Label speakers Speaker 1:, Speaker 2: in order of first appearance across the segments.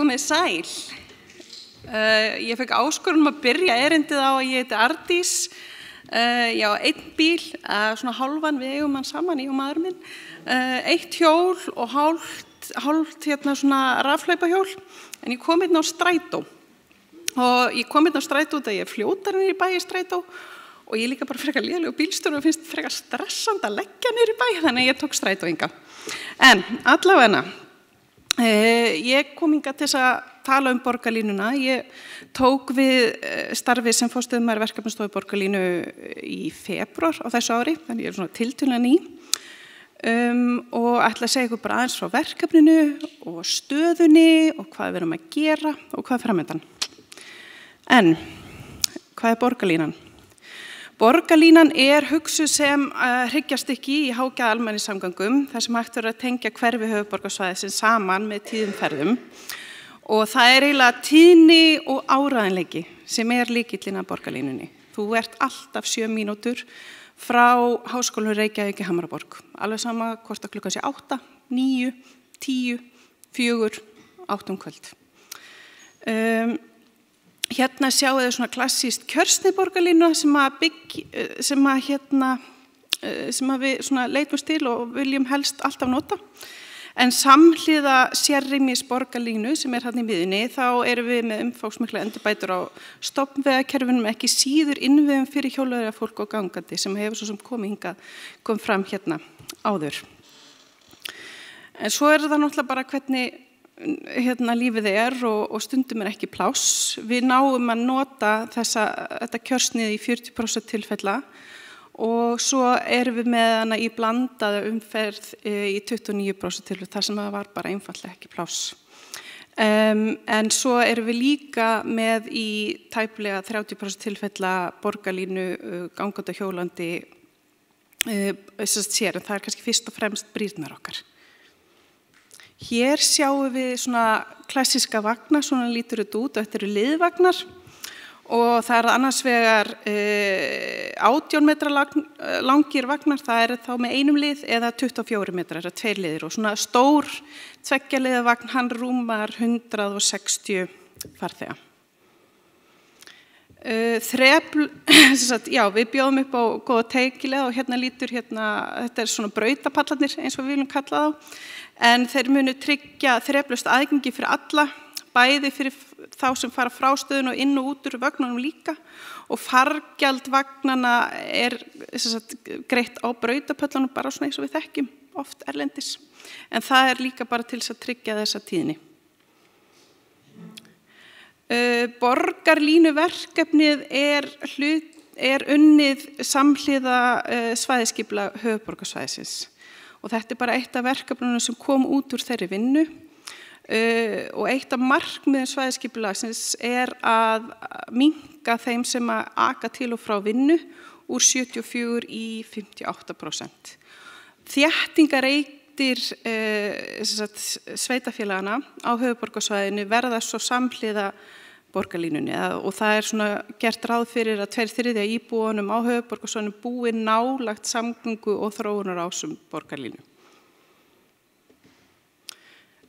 Speaker 1: Komið sæl. Uh, ég fekk áskorunum að byrja erindið á að ég heiti Ardís. Uh, eh, ég á einn bíl, uh, svona hálfan við eigum hann saman, ég og maður minn. Eitt hjól og hálft, hálft hérna svona rafleipa hjól. En ég kom hérna á strætó. Og ég kom hérna á strætó þegar ég fljótar hérna í bæi strætó. Og ég líka bara frekar liðlega og bílstjóru og finnst þetta frekar stressand að leggja hérna í bæi. Þannig að ég tók strætóinga. En allavegna. Eh, ég kom hinga til þess að tala um borgarlínuna. Ég tók við eh, starfi sem fórstuðum maður verkefnastofi borgarlínu eh, í februar á þessu ári, þannig ég er svona tiltunan í um, og ætla að segja ykkur bara aðeins frá verkefninu og stöðunni og hvað við erum að gera og hvað er framöndan. En hvað er borgarlínan? Borgarlínan er hugsu sem eh, hryggjast ekki í hákjað almenningssamgangum þar sem hægt verður að tengja hverfi höfuborgarsvæðisinn saman með tíðumferðum og það er eiginlega tíðni og áraðinleiki sem er líkillin að borgarlínunni. Þú ert alltaf sjö mínútur frá háskólu Reykjavík í Hamaraborg, alveg sama hvort að klukkan sé átta, níu, tíu, fjögur, áttum kvöld. Um, Hérna sjáu þau svona klassíst kjörsniborgarlínu sem að, bygg, eh, sem að, hérna, eh, sem að við leitumst til og viljum helst alltaf nota. En samhliða sérrimis borgarlínu sem er hérna í miðinni þá erum við með umfóksmikla endurbætur á stoppveðakerfinum ekki síður innviðum fyrir hjólaðar fólk og gangandi sem hefur svo sem komið hingað kom fram hérna áður. En svo er það náttúrulega bara hvernig hérna, lífið er og, og stundum er ekki pláss. Við náum að nota þessa, þetta kjörsnið í 40% tilfella og svo erum við með hana í blandaða umferð e, í 29% tilfella þar sem það var bara einfallega ekki pláss. Um, en svo erum við líka með í tæplega 30% tilfella borgarlínu uh, e, ganganda hjólandi uh, sér en það er kannski fyrst og fremst brýrnar okkar. Hér sjáum við svona klassiska vagnar, svona lítur þetta út, þetta eru liðvagnar og það er annars vegar e, eh, 18 metra lang, eh, langir vagnar, það er þá með einum lið eða 24 metrar, það er tveir liðir og svona stór tveggjarliða vagn, hann rúmar 160 farþega. Uh, þrepl, sagt, já, við bjóðum upp á goða teikilega og hérna lítur, hérna, þetta er svona brautapallarnir eins og við viljum kalla þá en þeir munu tryggja þreflust aðgengi fyrir alla, bæði fyrir þá sem fara frástöðun og inn og út úr vagnunum líka og fargjald vagnana er sagt, greitt á brautapöllunum bara svona eins og við þekkjum oft erlendis, en það er líka bara til þess að tryggja þessa tíðni. Uh, borgarlínuverkefnið er, hlut, er unnið samhliða uh, svæðiskipla höfuborgarsvæðisins og þetta er bara eitt af verkefnunum sem kom út úr þeirri vinnu uh, og eitt af markmiðin svæðiskipulagsins er að minga þeim sem að aka til og frá vinnu úr 74 í 58%. Þjættingareiktir uh, eh, sveitafélagana á höfuborgarsvæðinu verða svo samhliða borgarlínunni og það er svona gert ráð fyrir að tveir þriðja íbúanum á höfuborgarsónum búi nálagt samgöngu og þróunar ásum borgarlínu.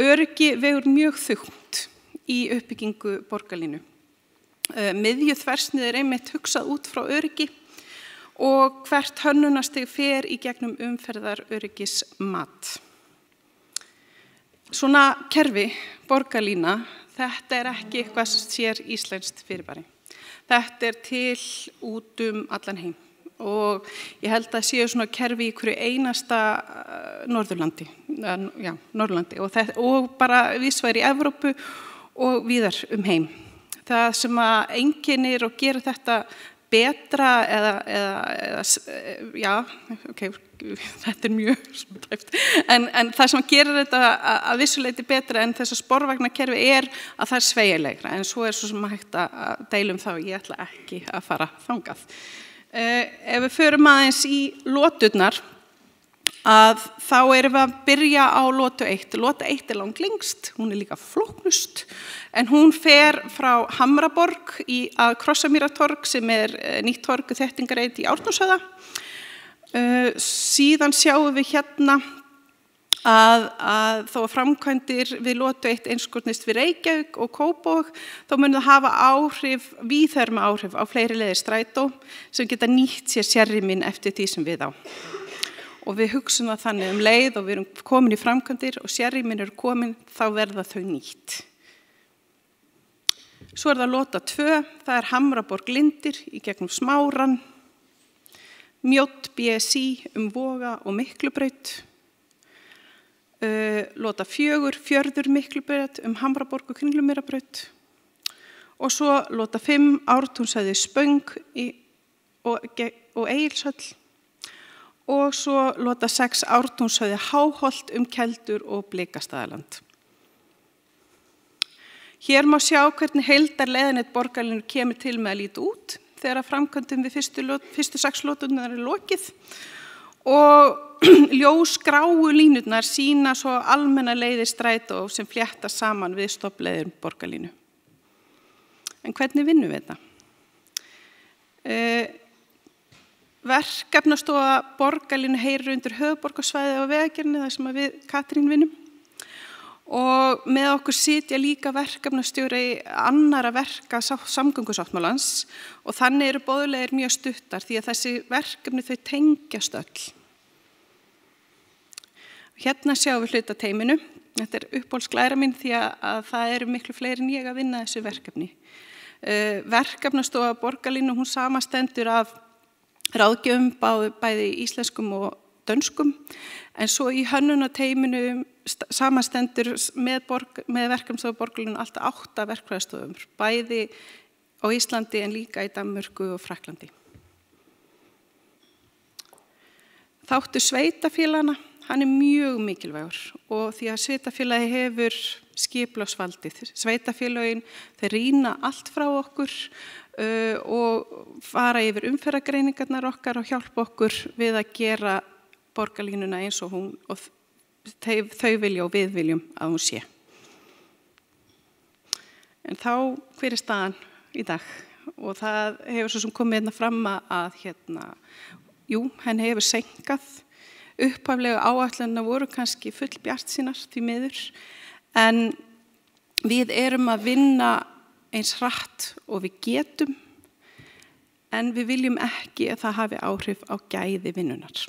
Speaker 1: Öryggi vegur mjög þugt í uppbyggingu borgarlínu. E, miðju þversnið er einmitt hugsað út frá öryggi og hvert hönnunasteg fer í gegnum umferðar öryggis mat. Svona kerfi, borgarlína, Þetta er ekki eitthvað sem sér íslenskt fyrirbæri. Þetta er til út um allan heim og ég held að séu svona kerfi í hverju einasta eh, Norðurlandi, eh, já, Norðurlandi og, það, og bara vísværi í Evrópu og viðar um heim. Það sem að enginnir og gera þetta betra eða, eða, eða e, já, ok, þetta er mjög tæft, en, en það sem gerir þetta að, að vissuleiti betra en þess að sporvagnarkerfi er að það er sveigilegra, en svo er svo sem að hægt að deilum þá, ég ætla ekki að fara þangað. Eh, ef við förum aðeins í lóturnar, að þá erum við að byrja á lótu 1. Lótu 1 er langlingst, hún er líka flóknust en hún fer frá Hamraborg í, að Krossamýratorg sem er eh, nýtt torg þettingareit í Árnúsöða. Uh, síðan sjáum við hérna að, að þó að framkvæmdir við lotu eitt einskotnist við Reykjavík og Kóbók þá munum það hafa áhrif, výþerma áhrif á fleiri leðir strætó sem geta nýtt sér sérriminn eftir því sem við á. Og við hugsunum að þannig um leið og við erum komin í framkvæmdir og sérriminn eru komin þá verða þau nýtt. Svo er það lota 2, það er Hamraborg Lindir í gegnum Smáran, Mjótt BSI um Voga og Miklubraut, uh, lota 4, Fjörður Miklubraut um Hamraborg og Kringlumirabraut og svo lota 5, Ártúnsæði Spöng í, og, og Eilsall og svo lota 6, Ártúnsæði Háholt um Keldur og Bleikastæðaland. Hér má sjá hvernig heildar leðinett borgarlinu kemur til með að líti út þegar að framkvæmdum við fyrstu, fyrstu sakslótunar er lokið og ljósgráu línunar sína svo almenna leiðir stræt og sem fljætta saman við stoppleðin borgarlinu. En hvernig vinnum við þetta? Eh, Verkefnastofa borgarlinu heyrur undir höfuborgarsvæði og vegagerni þar sem við Katrín vinnum og með okkur sitja líka verkefnastjóri annara verka samgöngusáttmálans og þannig eru bóðulegir mjög stuttar því að þessi verkefni þau tengjast öll. Hérna sjáum við hlutateiminu, þetta er uppbólsklæra minn því að það eru miklu fleiri en ég að vinna þessu verkefni. Eh, verkefnastofa borgarlinu hún samastendur af ráðgjöfum bæði íslenskum og dönskum en svo í hönnunateiminu samanstendur með, með verkefnstofu borglunum alltaf átta verkfræðstofum bæði á Íslandi en líka í Danmörku og Fraklandi. Þáttu sveitafélagana, hann er mjög mikilvægur og því að sveitafélagi hefur skiplásvaldið. Sveitafélagin þeir rýna allt frá okkur uh, og fara yfir umferragreiningarnar okkar og hjálpa okkur við að gera borgarlínuna eins og hún og þau, þau vilja og við viljum að hún sé. En þá hver er staðan í dag og það hefur svo sem komið hérna fram að hérna, jú, henni hefur senkað upphaflega áallan að voru kannski full bjart sínar því miður en við erum að vinna eins hratt og við getum en við viljum ekki að það hafi áhrif á gæði vinnunar.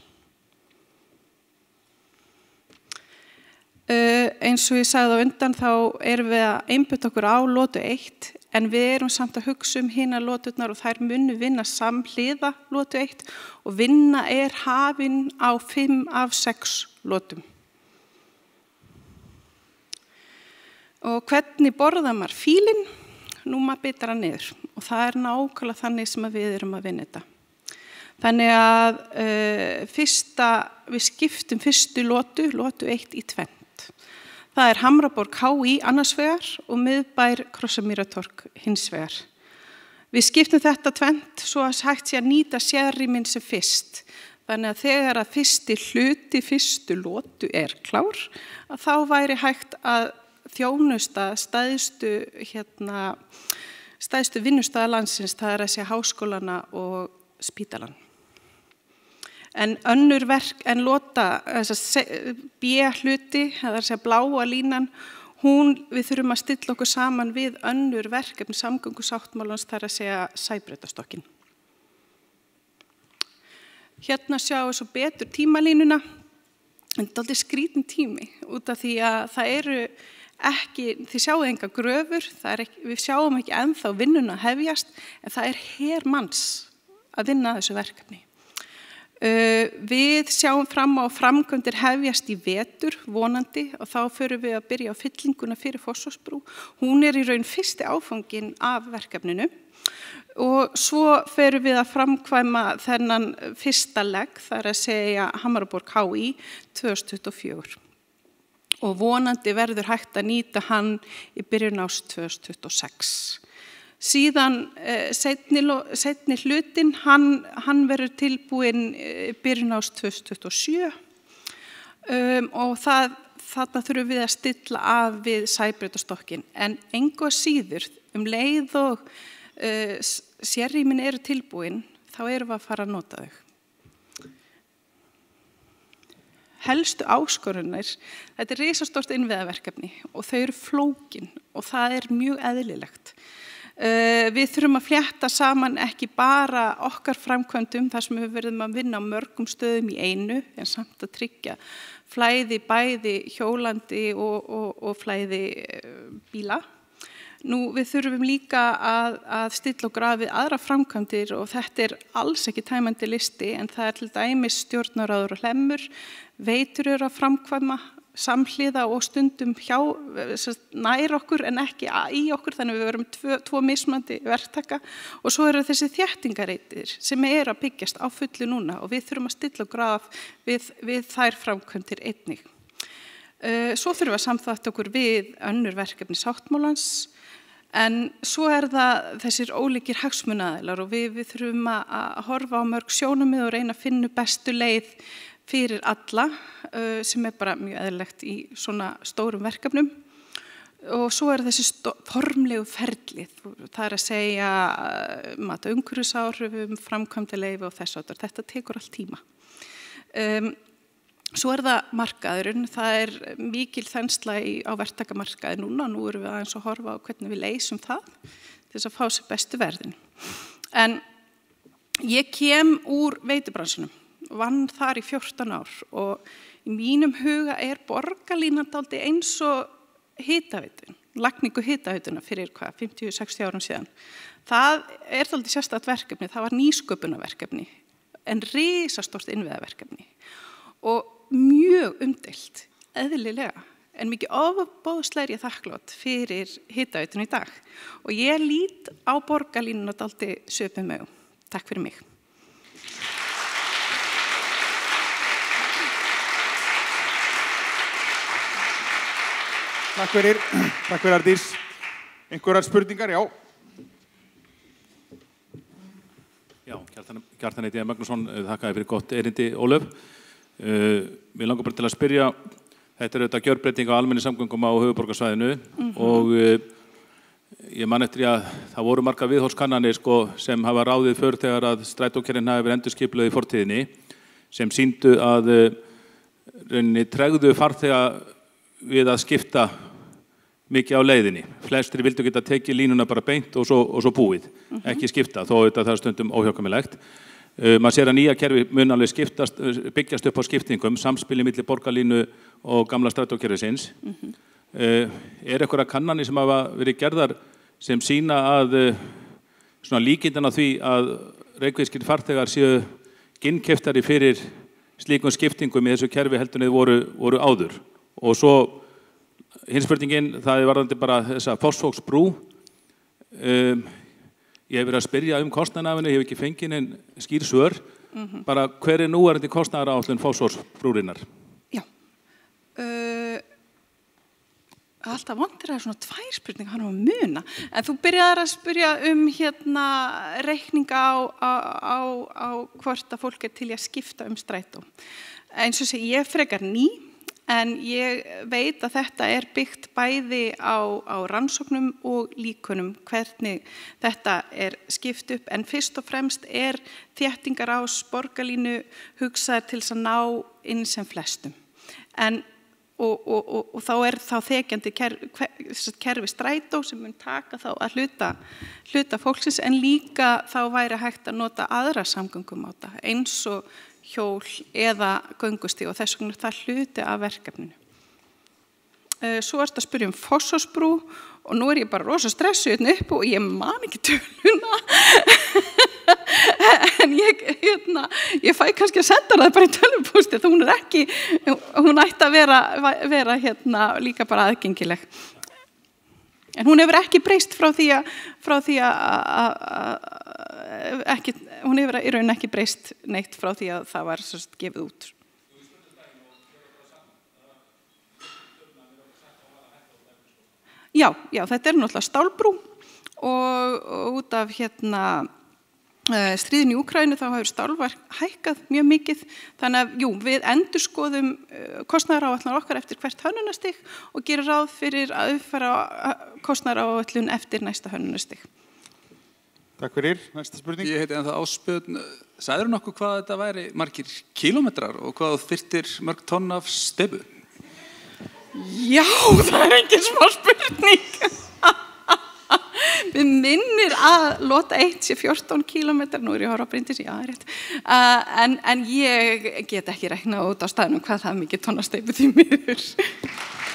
Speaker 1: Uh, eins og ég sagði á undan þá erum við að einbjöta okkur á lótu eitt en við erum samt að hugsa um hína lótunar og þær munni vinna samhliða lótu eitt og vinna er hafinn á 5 af 6 lótum. Og hvernig borða maður fílinn? Nú maður bitar hann niður og það er nákvæmlega þannig sem við erum að vinna þetta. Þannig að uh, fyrsta, við skiptum fyrstu lótu, lótu eitt í tvenn. Það er Hamraborg HÍ annarsvegar og miðbær Krossamýratorg hinsvegar. Við skiptum þetta tvent svo að hægt sé að nýta sérrýminn sem fyrst. Þannig að þegar að fyrsti hluti, fyrstu lótu er klár, að þá væri hægt að þjónusta stæðstu, hérna, stæðstu vinnustæðalansins, það er að sé háskólana og spítalan en önnur verk en lota bíahluti, það er að segja bláa línan, hún, við þurfum að stilla okkur saman við önnur verkefn samgöngusáttmálans þar að segja sæbreytastokkin. Hérna sjáum við svo betur tímalínuna, en þetta er aldrei skrítin tími út af því að það eru ekki, þið sjáum enga gröfur, ekki, við sjáum ekki enþá vinnuna hefjast, en það er hér manns að vinna þessu verkefni. Eh, við sjáum fram á framkvæmdir hefjast í vetur vonandi og þá förum við að byrja á fyllinguna fyrir Fossosbrú. Hún er í raun fyrsti áfangin af verkefninu og svo förum við að framkvæma þennan fyrsta legg þar að segja Hamaraborg HÍ 2024 og vonandi verður hægt að nýta hann í byrjun ást 2026. Síðan eh, setni hlutin, hann, hann verður tilbúin eh, byrjun ás 2027 um, og það, þarna þurfum við að stilla af við sæbreytastokkin. En enga síður um leið og uh, sérrýmin eru tilbúin, þá erum við að fara að nota þau. Helstu áskorunir, þetta er reysastort innviðaverkefni og þau eru flókin og það er mjög eðlilegt. Eh, við þurfum að fljætta saman ekki bara okkar framkvæmdum þar sem við verðum að vinna á mörgum stöðum í einu en samt að tryggja flæði bæði hjólandi og, og, og flæði eh, bíla. Nú við þurfum líka að, að stilla og grafið aðra framkvæmdir og þetta er alls ekki tæmandi listi en það er til dæmis stjórnaráður og hlemmur, veitur eru að framkvæma samhliða og stundum hjá, eh, nær okkur en ekki í okkur þannig við verum tvo, tvo mismandi verktaka og svo eru þessi þjættingarreitir sem er að byggjast á fullu núna og við þurfum að stilla og graf við, við þær framkvöndir einnig. Eh, svo þurfum við að samþátt okkur við önnur verkefni sáttmálans En svo er það þessir ólíkir hagsmunnaðilar og við, við þurfum að, að horfa á mörg sjónumið og reyna að finna bestu leið fyrir alla sem er bara mjög eðlilegt í svona stórum verkefnum og svo er þessi formlegu ferlið, það er að segja mata umhverjusáhrifum, framkvæmdilegu og þess að þetta tekur allt tíma. Um, svo er það markaðurinn, það er mikil þensla í, á verktakamarkaði núna, nú erum við aðeins að horfa á hvernig við leysum það til þess að fá sér bestu verðin. En ég kem úr veitubransunum vann þar í 14 ár og í mínum huga er borgarlínan daldi eins og hitavitin, lagningu hitavitina fyrir hvað, 50-60 árum síðan. Það er daldi sérstætt verkefni, það var nýsköpunarverkefni en risastort innveðaverkefni og mjög umdelt, eðlilega en mikið ofbóðsleiri þakklátt fyrir hitavitin í dag og ég lít á borgarlínuna daldi söpum mögum. Takk fyrir mig.
Speaker 2: Takk fyrir, takk fyrir Ardís. Einhverjar spurningar, já. Já, Gjartan Eitið Magnússon, eh, þakkaði fyrir gott erindi, Ólöf. Uh, eh, mér langar bara til að spyrja, þetta er auðvitað gjörbreyting á almenni samgöngum á höfuborgarsvæðinu mm -hmm. og uh, ég man eftir að það voru marga viðhóllskannanir sko, sem hafa ráðið för þegar að strætókerinn hafi verið endurskiplaði í fortíðinni sem síndu að uh, rauninni tregðu farþega við að skipta mikið á leiðinni. Flestri vildu geta tekið línuna bara beint og svo, og svo búið. Mm -hmm. Ekki skipta, þó auðvitað það er stundum óhjákamilegt. Uh, maður sér að nýja kerfi mun alveg skiptast, uh, byggjast upp á skiptingum, samspili millir borgarlínu og gamla strætókerfi sinns. Mm -hmm. uh, er eitthvað kannani sem hafa verið gerðar sem sína að uh, líkindana því að reykvískir fartegar séu ginnkeftar í fyrir slíkun skiptingum í þessu kerfi heldur niður voru, voru áður og svo Hinspurningin, það er varðandi bara þess að fósfóksbrú. Um, ég hef verið að spyrja um kostnæðanafinu, ég hef ekki fengið en skýr svör. Mm -hmm. Bara hver er núverðandi kostnæðara átlun fósfóksbrúrinnar?
Speaker 1: Já. Uh, alltaf vondir að svona tvær spurning hann á að muna. En þú byrjaðar að spyrja um hérna reikninga á, á, á, á hvort að fólk er til að skipta um strætum. Eins og sé ég frekar ným En ég veit að þetta er byggt bæði á, á rannsóknum og líkunum hvernig þetta er skipt upp en fyrst og fremst er þjættingar á sporgalínu hugsaður til að ná inn sem flestum. En, og, og, og, og þá er þá þekjandi ker, kerfi strætó sem mun taka þá að hluta, hluta fólksins en líka þá væri hægt að nota aðra samgöngum á þetta eins og hjól eða göngustíg og þess vegna er það hluti af verkefninu. Eh, svo erst að spyrja um fósosbrú og nú er ég bara rosa stressuð hérna upp og ég man ekki töluna en ég, hérna, ég fæ kannski að senda það bara í tölupústi þá hún er ekki, hún ætti að vera, vera hérna, líka bara aðgengileg. En hún hefur ekki breyst frá því að ekki, hún hefur í raun ekki breyst neitt frá því að það var sérst, gefið út Já, já, þetta er náttúrulega stálbrú og, og út af hérna eh, stríðin í Úkrænu þá hefur stálvar hækkað mjög mikið þannig að jú, við endur skoðum eh, kostnæra áallan okkar eftir hvert hönunastig og gerir ráð fyrir að uppfara eh, kostnæra áallun eftir næsta hönunastig
Speaker 2: Takk fyrir, næsta spurning. Ég heiti en það áspjöðn, sæður nokkuð hvað þetta væri margir kílometrar og hvað þurftir mörg tonn af stefu?
Speaker 1: Já, það er engin smá spurning. Við minnir að lota 1 sé 14 kílometrar, nú er ég að horfa að brindis, já, það er rétt. Uh, en, en ég get ekki rekna út á staðnum hvað það er mikið tonn af stefu því miður.